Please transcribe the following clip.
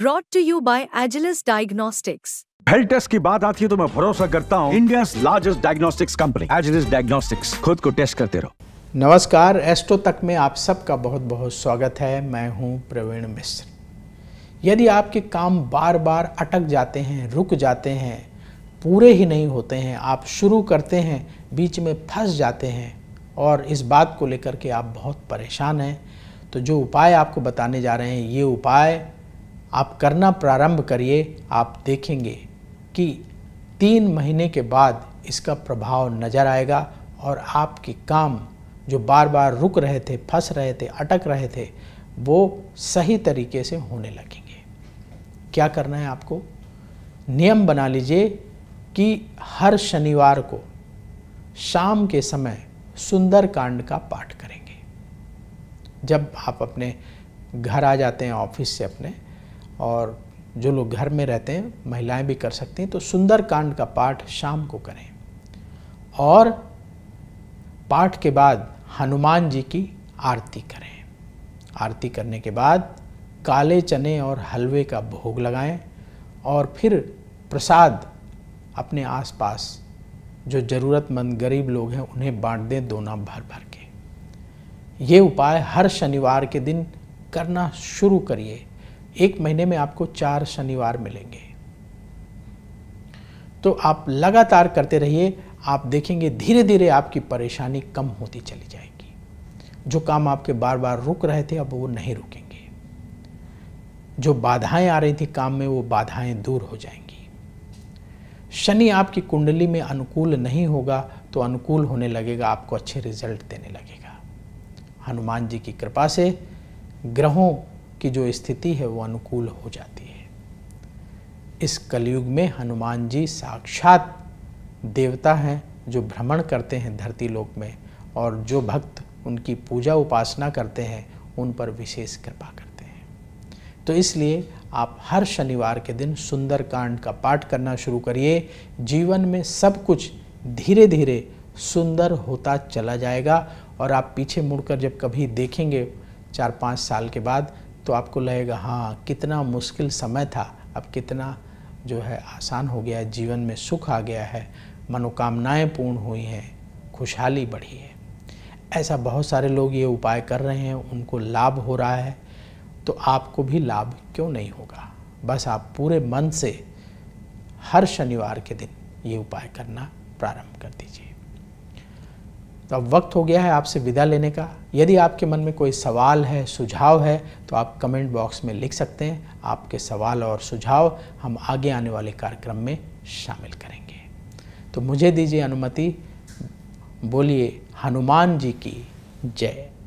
broad to you by Agilus diagnostics health test की बात आती है तो मैं भरोसा करता हूँ India largest diagnostics company Agilus diagnostics खुद को टेस्ट करते रहो नमस्कार एस्ट्रो तक में आप सबका बहुत बहुत स्वागत है मैं हूँ प्रवीण मिश्र यदि आपके काम बार बार अटक जाते हैं रुक जाते हैं पूरे ही नहीं होते हैं आप शुरू करते हैं बीच में फंस जाते हैं और इस बात को लेकर के आप बहुत परेशान हैं तो जो उपाय आपको बताने जा रहे हैं ये उपाय आप करना प्रारंभ करिए आप देखेंगे कि तीन महीने के बाद इसका प्रभाव नज़र आएगा और आपके काम जो बार बार रुक रहे थे फंस रहे थे अटक रहे थे वो सही तरीके से होने लगेंगे क्या करना है आपको नियम बना लीजिए कि हर शनिवार को शाम के समय सुंदर कांड का पाठ करेंगे जब आप अपने घर आ जाते हैं ऑफिस से अपने और जो लोग घर में रहते हैं महिलाएं भी कर सकती हैं तो सुंदर कांड का पाठ शाम को करें और पाठ के बाद हनुमान जी की आरती करें आरती करने के बाद काले चने और हलवे का भोग लगाएं और फिर प्रसाद अपने आसपास जो ज़रूरतमंद गरीब लोग हैं उन्हें बांट दें दोना भर भर के ये उपाय हर शनिवार के दिन करना शुरू करिए एक महीने में आपको चार शनिवार मिलेंगे तो आप लगातार करते रहिए आप देखेंगे धीरे धीरे आपकी परेशानी कम होती चली जाएगी जो काम आपके बार बार रुक रहे थे अब वो नहीं रुकेंगे जो बाधाएं आ रही थी काम में वो बाधाएं दूर हो जाएंगी शनि आपकी कुंडली में अनुकूल नहीं होगा तो अनुकूल होने लगेगा आपको अच्छे रिजल्ट देने लगेगा हनुमान जी की कृपा से ग्रहों की जो स्थिति है वो अनुकूल हो जाती है इस कलयुग में हनुमान जी साक्षात देवता हैं जो भ्रमण करते हैं धरती लोक में और जो भक्त उनकी पूजा उपासना करते हैं उन पर विशेष कृपा करते हैं तो इसलिए आप हर शनिवार के दिन सुंदरकांड का पाठ करना शुरू करिए जीवन में सब कुछ धीरे धीरे सुंदर होता चला जाएगा और आप पीछे मुड़कर जब कभी देखेंगे चार पाँच साल के बाद तो आपको लगेगा हाँ कितना मुश्किल समय था अब कितना जो है आसान हो गया है जीवन में सुख आ गया है मनोकामनाएं पूर्ण हुई हैं खुशहाली बढ़ी है ऐसा बहुत सारे लोग ये उपाय कर रहे हैं उनको लाभ हो रहा है तो आपको भी लाभ क्यों नहीं होगा बस आप पूरे मन से हर शनिवार के दिन ये उपाय करना प्रारंभ कर दीजिए तो अब वक्त हो गया है आपसे विदा लेने का यदि आपके मन में कोई सवाल है सुझाव है तो आप कमेंट बॉक्स में लिख सकते हैं आपके सवाल और सुझाव हम आगे आने वाले कार्यक्रम में शामिल करेंगे तो मुझे दीजिए अनुमति बोलिए हनुमान जी की जय